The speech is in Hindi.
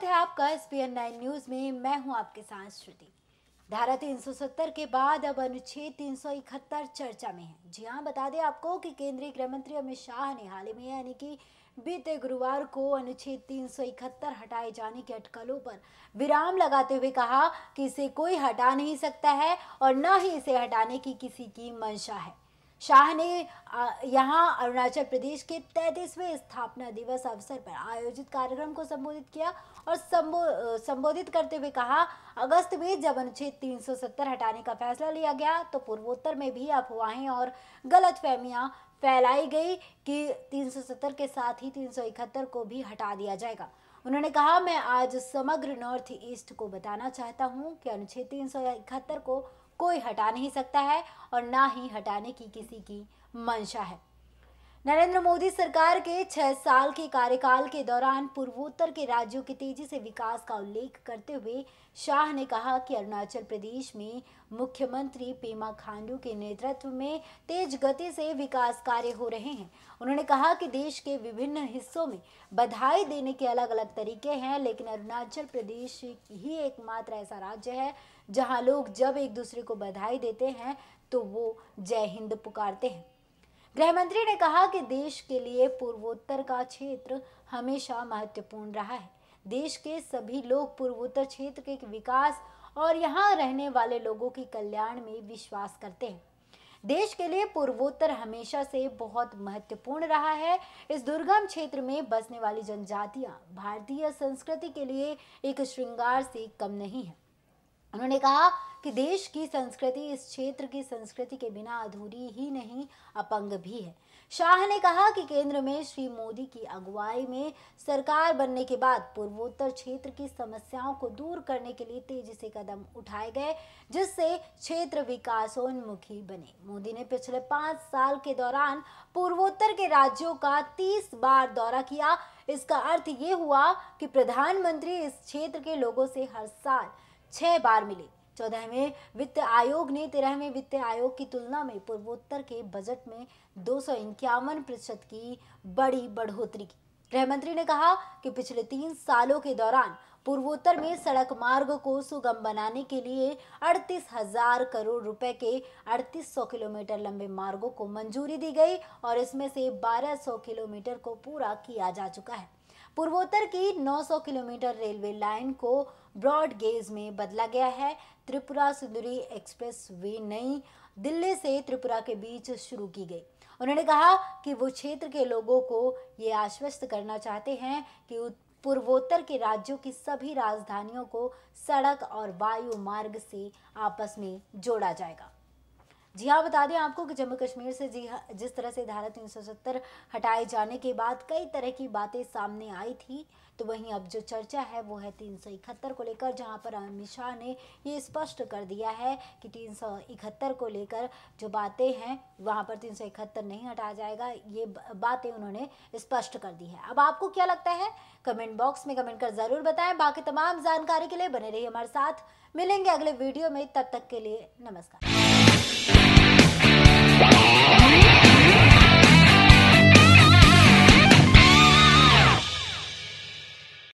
स्वागत है आपका S P N nine news में मैं हूं आपके साथ श्रुति धारा 370 के बाद अब अनुच्छेद 371 चर्चा में है जी हां बता दें आपको कि केंद्रीय गृह मंत्री अमित शाह ने हाल ही में यानी कि बीते गुरुवार को अनुच्छेद 371 हटाए जाने की अटकलों पर विराम लगाते हुए कहा कि इसे कोई हटा नहीं सकता है और न ही इसे हटाने की किसी की मंशा है शाह ने यहाँ अरुणाचल प्रदेश के तैतीसवें स्थापना दिवस अवसर पर आयोजित कार्यक्रम को संबोधित किया और संबो संबोधित करते हुए कहा अगस्त में जब अनुच्छेद 370 हटाने का फैसला लिया गया तो पूर्वोत्तर में भी अफवाहें और गलत फहमियाँ फैलाई गई कि 370 के साथ ही 371 को भी हटा दिया जाएगा उन्होंने कहा मैं आज समग्र नॉर्थ ईस्ट को बताना चाहता हूँ कि अनुच्छेद तीन को कोई हटा नहीं सकता है और ना ही हटाने की किसी की मंशा है नरेंद्र मोदी सरकार के छह साल के कार्यकाल के दौरान पूर्वोत्तर के राज्यों के तेजी से विकास का उल्लेख करते हुए शाह ने कहा कि अरुणाचल प्रदेश में मुख्यमंत्री पेमा खांडू के नेतृत्व में तेज गति से विकास कार्य हो रहे हैं उन्होंने कहा कि देश के विभिन्न हिस्सों में बधाई देने के अलग अलग तरीके हैं लेकिन अरुणाचल प्रदेश ही एकमात्र ऐसा राज्य है जहाँ लोग जब एक दूसरे को बधाई देते हैं तो वो जय हिंद पुकारते हैं गृह मंत्री ने कहा कि देश के लिए पूर्वोत्तर का क्षेत्र हमेशा महत्वपूर्ण रहा है देश के सभी लोग पूर्वोत्तर क्षेत्र के विकास और यहाँ रहने वाले लोगों के कल्याण में विश्वास करते हैं देश के लिए पूर्वोत्तर हमेशा से बहुत महत्वपूर्ण रहा है इस दुर्गम क्षेत्र में बसने वाली जनजातियाँ भारतीय संस्कृति के लिए एक श्रृंगार से कम नहीं है उन्होंने कहा कि देश की संस्कृति इस क्षेत्र की संस्कृति के बिना अधूरी ही नहीं अपंग भी है शाह ने कहा कि केंद्र में श्री मोदी की अगुवाई में सरकार बनने के बाद पूर्वोत्तर क्षेत्र की समस्याओं को दूर करने के लिए तेजी से कदम उठाए गए जिससे क्षेत्र विकासोन्मुखी बने मोदी ने पिछले पाँच साल के दौरान पूर्वोत्तर के राज्यों का तीस बार दौरा किया इसका अर्थ ये हुआ कि प्रधानमंत्री इस क्षेत्र के लोगों से हर साल छह बार मिले चौदहवें वित्त आयोग ने तेरहवें वित्त आयोग की तुलना में पूर्वोत्तर के बजट में दो प्रतिशत की बड़ी बढ़ोतरी की गृह मंत्री ने कहा कि पिछले तीन सालों के दौरान पूर्वोत्तर में सड़क मार्ग को सुगम बनाने के लिए अड़तीस हजार करोड़ रुपए के अड़तीस सौ किलोमीटर लंबे मार्गों को मंजूरी दी गई और इसमें से बारह सौ किलोमीटर को पूरा किया जा चुका है पूर्वोत्तर की 900 किलोमीटर रेलवे लाइन को ब्रॉड गेज में बदला गया है त्रिपुरा सुंदरी एक्सप्रेस वे नई दिल्ली से त्रिपुरा के बीच शुरू की गई उन्होंने कहा कि वो क्षेत्र के लोगों को ये आश्वस्त करना चाहते हैं कि पूर्वोत्तर के राज्यों की सभी राजधानियों को सड़क और वायु मार्ग से आपस में जोड़ा जाएगा जी हाँ बता दें आपको कि जम्मू कश्मीर से जी हाँ, जिस तरह से धारा सत्तर हटाए जाने के बाद कई तरह की बातें सामने आई थी तो वहीं अब जो चर्चा है वो है तीन को लेकर जहां पर अमित शाह ने ये स्पष्ट कर दिया है कि तीन को लेकर जो बातें हैं वहां पर तीन नहीं हटाया जाएगा ये बातें उन्होंने स्पष्ट कर दी है अब आपको क्या लगता है कमेंट बॉक्स में कमेंट कर ज़रूर बताएं बाकी तमाम जानकारी के लिए बने रहिए हमारे साथ मिलेंगे अगले वीडियो में तब तक के लिए नमस्कार